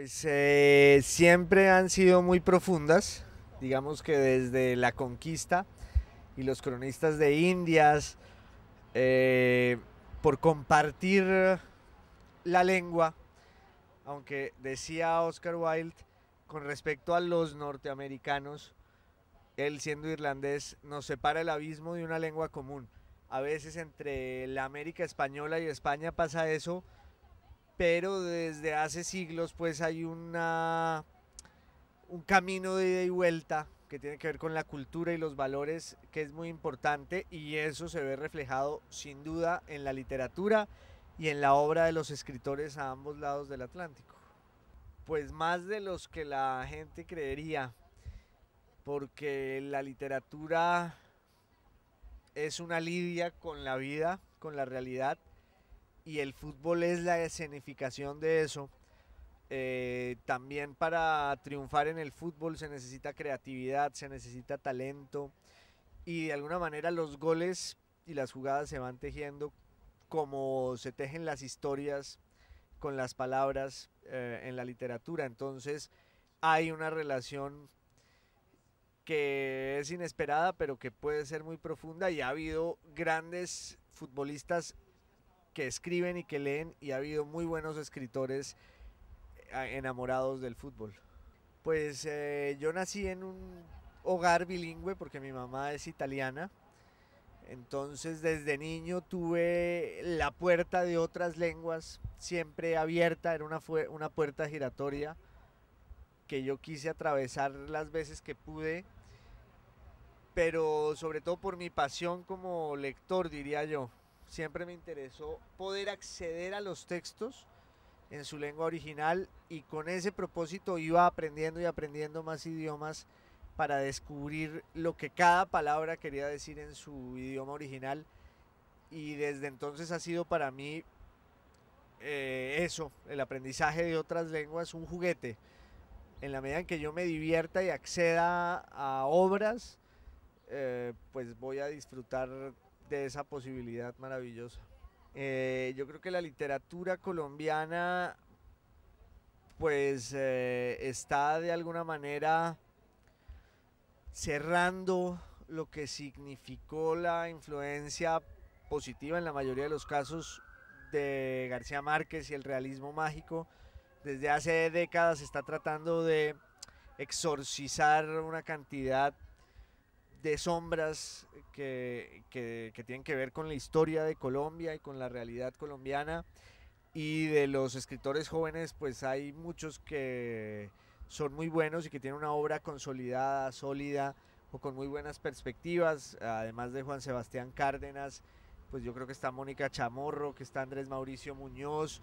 Pues eh, siempre han sido muy profundas, digamos que desde la conquista y los cronistas de Indias, eh, por compartir la lengua, aunque decía Oscar Wilde, con respecto a los norteamericanos, él siendo irlandés, nos separa el abismo de una lengua común. A veces entre la América española y España pasa eso pero desde hace siglos pues hay una, un camino de ida y vuelta que tiene que ver con la cultura y los valores, que es muy importante y eso se ve reflejado sin duda en la literatura y en la obra de los escritores a ambos lados del Atlántico. Pues más de los que la gente creería, porque la literatura es una lidia con la vida, con la realidad, y el fútbol es la escenificación de eso. Eh, también para triunfar en el fútbol se necesita creatividad, se necesita talento y de alguna manera los goles y las jugadas se van tejiendo como se tejen las historias con las palabras eh, en la literatura. Entonces hay una relación que es inesperada pero que puede ser muy profunda y ha habido grandes futbolistas que escriben y que leen y ha habido muy buenos escritores eh, enamorados del fútbol. Pues eh, yo nací en un hogar bilingüe porque mi mamá es italiana. Entonces desde niño tuve la puerta de otras lenguas siempre abierta, era una, una puerta giratoria que yo quise atravesar las veces que pude, pero sobre todo por mi pasión como lector, diría yo siempre me interesó poder acceder a los textos en su lengua original y con ese propósito iba aprendiendo y aprendiendo más idiomas para descubrir lo que cada palabra quería decir en su idioma original y desde entonces ha sido para mí eh, eso, el aprendizaje de otras lenguas, un juguete. En la medida en que yo me divierta y acceda a obras, eh, pues voy a disfrutar de esa posibilidad maravillosa. Eh, yo creo que la literatura colombiana pues eh, está de alguna manera cerrando lo que significó la influencia positiva en la mayoría de los casos de García Márquez y el realismo mágico. Desde hace décadas se está tratando de exorcizar una cantidad de sombras que, que, tienen que ver con la historia de Colombia y con la realidad colombiana. Y de los escritores jóvenes, pues hay muchos que son muy buenos y que tienen una obra consolidada, sólida o con muy buenas perspectivas. Además de Juan Sebastián Cárdenas, pues yo creo que está Mónica Chamorro, que está Andrés Mauricio Muñoz,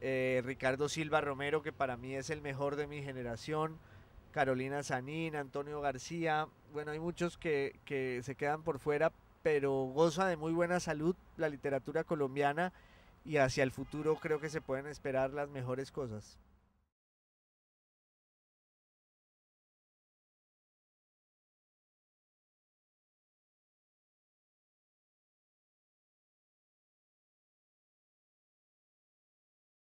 eh, Ricardo Silva Romero, que para mí es el mejor de mi generación. Carolina Sanín, Antonio García. Bueno, hay muchos que, que se quedan por fuera, pero goza de muy buena salud la literatura colombiana y hacia el futuro creo que se pueden esperar las mejores cosas.